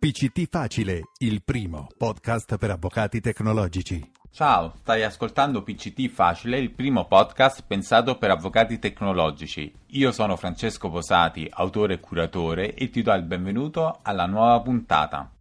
PCT Facile, il primo podcast per avvocati tecnologici. Ciao, stai ascoltando PCT Facile, il primo podcast pensato per avvocati tecnologici. Io sono Francesco Posati, autore e curatore, e ti do il benvenuto alla nuova puntata.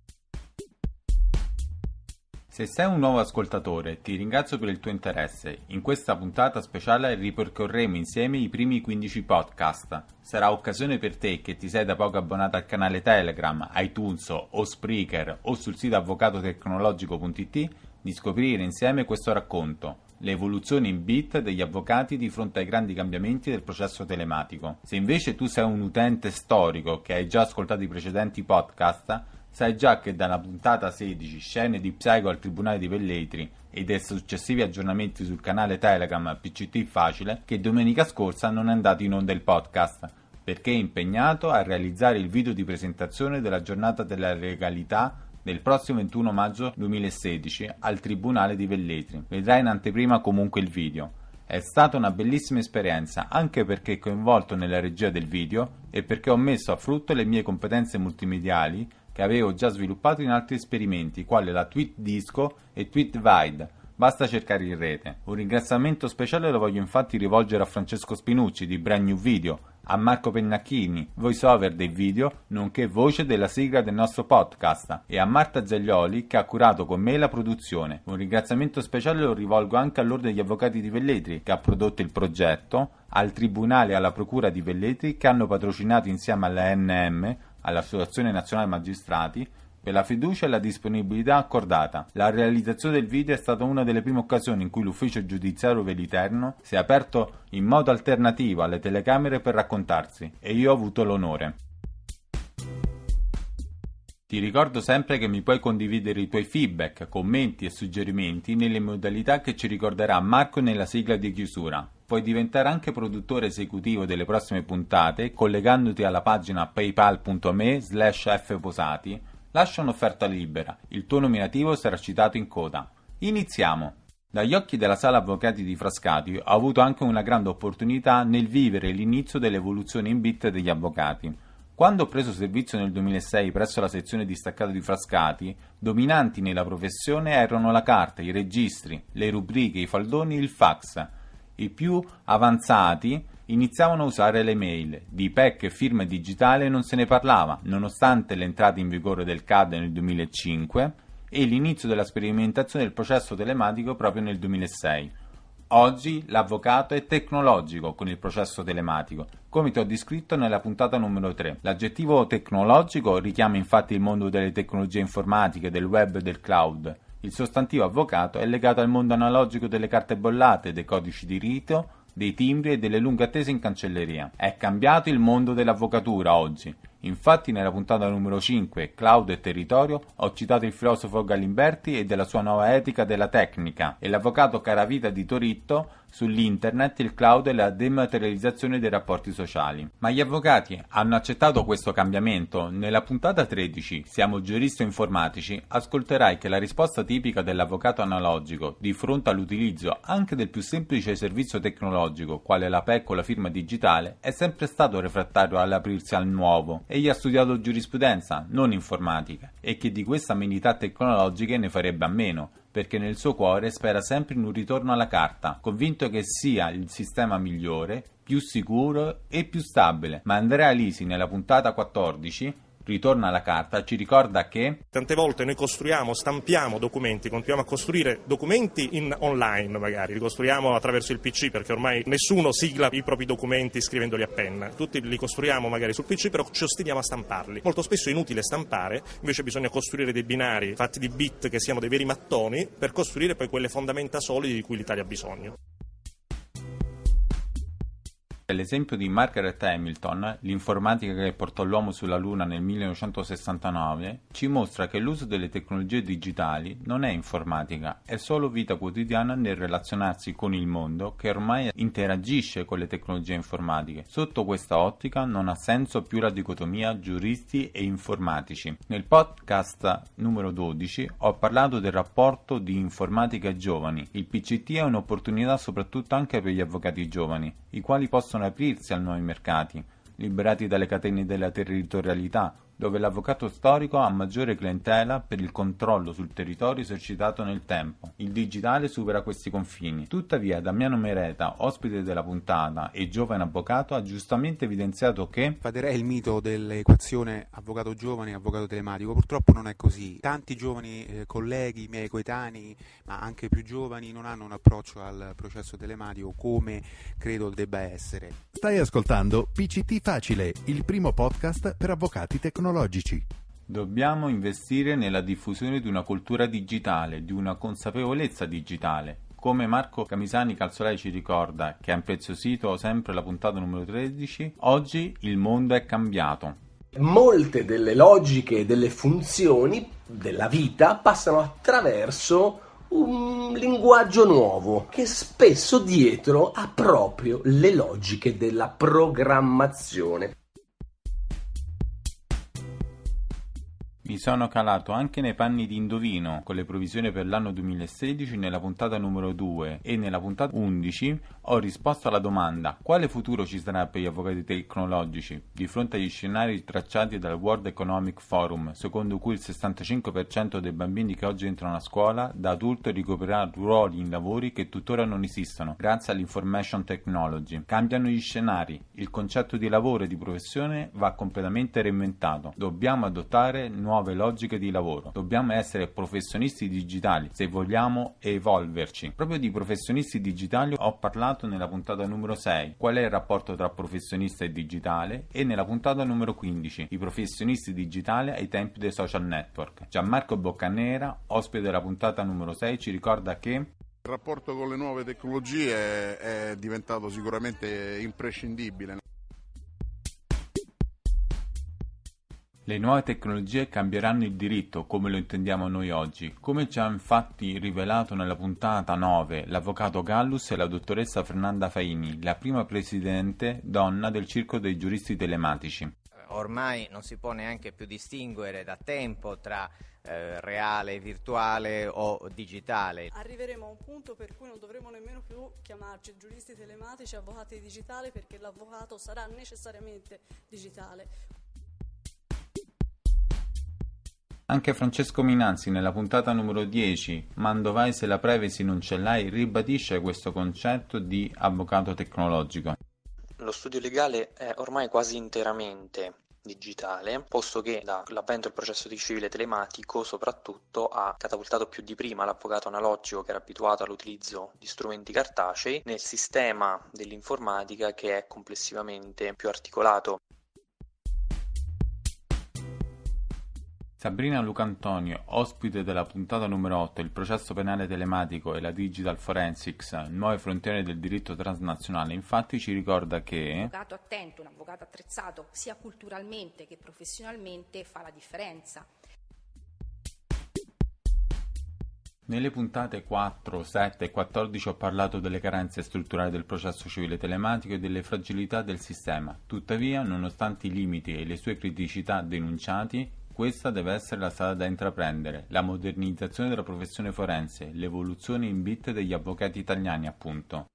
Se sei un nuovo ascoltatore, ti ringrazio per il tuo interesse. In questa puntata speciale ripercorremo insieme i primi 15 podcast. Sarà occasione per te che ti sei da poco abbonato al canale Telegram, iTunes o Spreaker o sul sito avvocatotecnologico.it di scoprire insieme questo racconto, L'evoluzione in bit degli avvocati di fronte ai grandi cambiamenti del processo telematico. Se invece tu sei un utente storico che hai già ascoltato i precedenti podcast, Sai già che dalla puntata 16 scene di Psycho al Tribunale di Velletri e dai successivi aggiornamenti sul canale Telegram PCT Facile che domenica scorsa non è andato in onda il podcast perché è impegnato a realizzare il video di presentazione della giornata della legalità del prossimo 21 maggio 2016 al Tribunale di Velletri. Vedrai in anteprima comunque il video. È stata una bellissima esperienza anche perché coinvolto nella regia del video e perché ho messo a frutto le mie competenze multimediali che avevo già sviluppato in altri esperimenti, quali la Tweet Disco e Tweet Vide. Basta cercare in rete. Un ringraziamento speciale lo voglio infatti rivolgere a Francesco Spinucci di Brand New Video, a Marco Pennacchini, voice over del video, nonché voce della sigla del nostro podcast, e a Marta Zaglioli che ha curato con me la produzione. Un ringraziamento speciale lo rivolgo anche all'Ordine degli Avvocati di Velletri che ha prodotto il progetto, al Tribunale e alla Procura di Velletri che hanno patrocinato insieme alla NM all'Associazione Nazionale Magistrati per la fiducia e la disponibilità accordata. La realizzazione del video è stata una delle prime occasioni in cui l'ufficio giudiziario veliterno si è aperto in modo alternativo alle telecamere per raccontarsi e io ho avuto l'onore. Ti ricordo sempre che mi puoi condividere i tuoi feedback, commenti e suggerimenti nelle modalità che ci ricorderà Marco nella sigla di chiusura puoi diventare anche produttore esecutivo delle prossime puntate collegandoti alla pagina paypal.me slash fposati. Lascia un'offerta libera, il tuo nominativo sarà citato in coda. Iniziamo! Dagli occhi della sala avvocati di Frascati ho avuto anche una grande opportunità nel vivere l'inizio dell'evoluzione in bit degli avvocati. Quando ho preso servizio nel 2006 presso la sezione distaccata di Frascati, dominanti nella professione erano la carta, i registri, le rubriche, i faldoni, il fax i più avanzati iniziavano a usare le mail, di PEC e firma digitale non se ne parlava, nonostante l'entrata in vigore del CAD nel 2005 e l'inizio della sperimentazione del processo telematico proprio nel 2006. Oggi l'avvocato è tecnologico con il processo telematico, come ti ho descritto nella puntata numero 3. L'aggettivo tecnologico richiama infatti il mondo delle tecnologie informatiche, del web e del cloud il sostantivo avvocato è legato al mondo analogico delle carte bollate, dei codici di rito, dei timbri e delle lunghe attese in cancelleria. È cambiato il mondo dell'avvocatura oggi. Infatti nella puntata numero 5, Cloud e Territorio, ho citato il filosofo Galimberti e della sua nuova etica della tecnica e l'avvocato Caravita di Toritto sull'internet, il cloud e la dematerializzazione dei rapporti sociali. Ma gli avvocati hanno accettato questo cambiamento. Nella puntata 13, Siamo giuristo informatici, ascolterai che la risposta tipica dell'avvocato analogico di fronte all'utilizzo anche del più semplice servizio tecnologico, quale la PEC o la firma digitale, è sempre stato refrattario all'aprirsi al nuovo egli ha studiato giurisprudenza, non informatica, e che di queste amenità tecnologiche ne farebbe a meno, perché nel suo cuore spera sempre in un ritorno alla carta, convinto che sia il sistema migliore, più sicuro e più stabile. Ma Andrea Lisi nella puntata 14 ritorna alla carta, ci ricorda che... Tante volte noi costruiamo, stampiamo documenti, continuiamo a costruire documenti in online magari, li costruiamo attraverso il PC perché ormai nessuno sigla i propri documenti scrivendoli a penna, tutti li costruiamo magari sul PC però ci ostiniamo a stamparli. Molto spesso è inutile stampare, invece bisogna costruire dei binari fatti di bit che siano dei veri mattoni per costruire poi quelle fondamenta solide di cui l'Italia ha bisogno che l'esempio di Margaret Hamilton, l'informatica che portò l'uomo sulla Luna nel 1969, ci mostra che l'uso delle tecnologie digitali non è informatica, è solo vita quotidiana nel relazionarsi con il mondo che ormai interagisce con le tecnologie informatiche. Sotto questa ottica non ha senso più la dicotomia giuristi e informatici. Nel podcast numero 12 ho parlato del rapporto di informatica e giovani. Il PCT è un'opportunità soprattutto anche per gli avvocati giovani, i quali possono aprirsi a nuovi mercati, liberati dalle catene della territorialità dove l'avvocato storico ha maggiore clientela per il controllo sul territorio esercitato nel tempo. Il digitale supera questi confini. Tuttavia Damiano Mereta, ospite della puntata e giovane avvocato, ha giustamente evidenziato che Faderei il mito dell'equazione avvocato giovane e avvocato telematico. Purtroppo non è così. Tanti giovani eh, colleghi, miei coetanei, ma anche più giovani, non hanno un approccio al processo telematico come credo debba essere. Stai ascoltando PCT Facile, il primo podcast per avvocati tecnologici tecnologici. Dobbiamo investire nella diffusione di una cultura digitale, di una consapevolezza digitale. Come Marco Camisani Calzolai ci ricorda, che ha impreziosito sempre la puntata numero 13, oggi il mondo è cambiato. Molte delle logiche e delle funzioni della vita passano attraverso un linguaggio nuovo che spesso dietro ha proprio le logiche della programmazione. Mi sono calato anche nei panni di Indovino con le provisioni per l'anno 2016 nella puntata numero 2 e nella puntata 11 ho risposto alla domanda quale futuro ci sarà per gli avvocati tecnologici di fronte agli scenari tracciati dal World Economic Forum secondo cui il 65% dei bambini che oggi entrano a scuola da adulto ricoprirà ruoli in lavori che tuttora non esistono grazie all'information technology. Cambiano gli scenari, il concetto di lavoro e di professione va completamente reinventato. Dobbiamo adottare nuove nuove logiche di lavoro. Dobbiamo essere professionisti digitali se vogliamo evolverci. Proprio di professionisti digitali ho parlato nella puntata numero 6, qual è il rapporto tra professionista e digitale, e nella puntata numero 15, i professionisti digitali ai tempi dei social network. Gianmarco Boccanera, ospite della puntata numero 6, ci ricorda che il rapporto con le nuove tecnologie è diventato sicuramente imprescindibile. Le nuove tecnologie cambieranno il diritto come lo intendiamo noi oggi, come ci ha infatti rivelato nella puntata 9 l'avvocato Gallus e la dottoressa Fernanda Faini, la prima presidente donna del Circo dei Giuristi Telematici. Ormai non si può neanche più distinguere da tempo tra eh, reale, virtuale o digitale. Arriveremo a un punto per cui non dovremo nemmeno più chiamarci giuristi telematici, avvocati digitali, perché l'avvocato sarà necessariamente digitale. Anche Francesco Minanzi nella puntata numero 10, Mando vai se la privacy non ce l'hai, ribadisce questo concetto di avvocato tecnologico. Lo studio legale è ormai quasi interamente digitale, posto che dall'avvento del processo di civile telematico soprattutto ha catapultato più di prima l'avvocato analogico che era abituato all'utilizzo di strumenti cartacei nel sistema dell'informatica che è complessivamente più articolato. Sabrina Lucantonio, ospite della puntata numero 8, il processo penale telematico e la digital forensics, nuove frontiere del diritto transnazionale, infatti ci ricorda che... Un avvocato attento, un avvocato attrezzato, sia culturalmente che professionalmente, fa la differenza. Nelle puntate 4, 7 e 14 ho parlato delle carenze strutturali del processo civile telematico e delle fragilità del sistema. Tuttavia, nonostante i limiti e le sue criticità denunciati, questa deve essere la strada da intraprendere, la modernizzazione della professione forense, l'evoluzione in bit degli avvocati italiani appunto.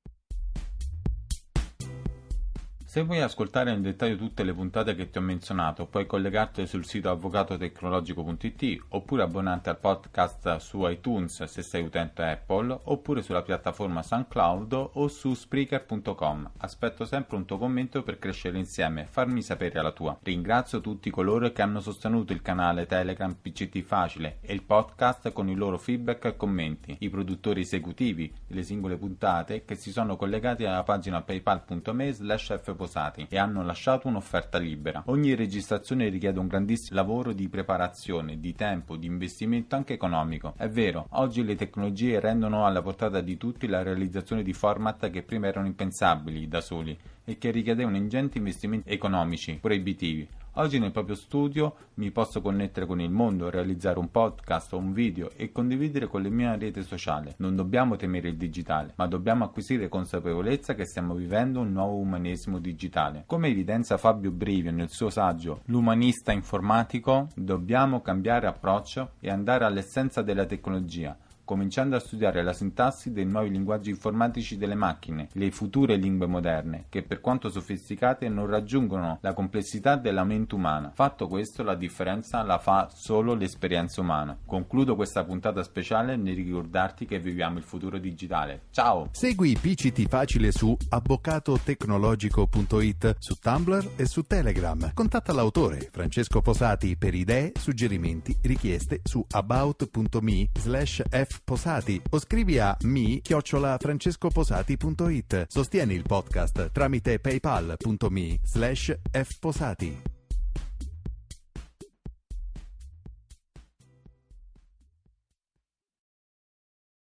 Se vuoi ascoltare in dettaglio tutte le puntate che ti ho menzionato, puoi collegarti sul sito avvocatotecnologico.it oppure abbonarti al podcast su iTunes se sei utente Apple, oppure sulla piattaforma SoundCloud o su Spreaker.com. Aspetto sempre un tuo commento per crescere insieme e farmi sapere la tua. Ringrazio tutti coloro che hanno sostenuto il canale Telegram PCT Facile e il podcast con i loro feedback e commenti, i produttori esecutivi delle singole puntate che si sono collegati alla pagina paypal.me slash fpost sposati e hanno lasciato un'offerta libera. Ogni registrazione richiede un grandissimo lavoro di preparazione, di tempo, di investimento anche economico. È vero, oggi le tecnologie rendono alla portata di tutti la realizzazione di format che prima erano impensabili da soli e che richiedevano ingenti investimenti economici proibitivi. Oggi nel proprio studio mi posso connettere con il mondo, realizzare un podcast o un video e condividere con le mie rete sociali. Non dobbiamo temere il digitale, ma dobbiamo acquisire consapevolezza che stiamo vivendo un nuovo umanesimo digitale. Come evidenzia Fabio Brivio nel suo saggio L'umanista informatico, dobbiamo cambiare approccio e andare all'essenza della tecnologia cominciando a studiare la sintassi dei nuovi linguaggi informatici delle macchine, le future lingue moderne, che per quanto sofisticate non raggiungono la complessità della mente umana. Fatto questo, la differenza la fa solo l'esperienza umana. Concludo questa puntata speciale nel ricordarti che viviamo il futuro digitale. Ciao! Segui PCT Facile su avvocatotecnologico.it, su Tumblr e su Telegram. Contatta l'autore Francesco Posati per idee, suggerimenti, richieste su about.me slash f Posati o scrivi a mi chiocciolafrancescoposati.it. Sostieni il podcast tramite paypal.me slash fposati.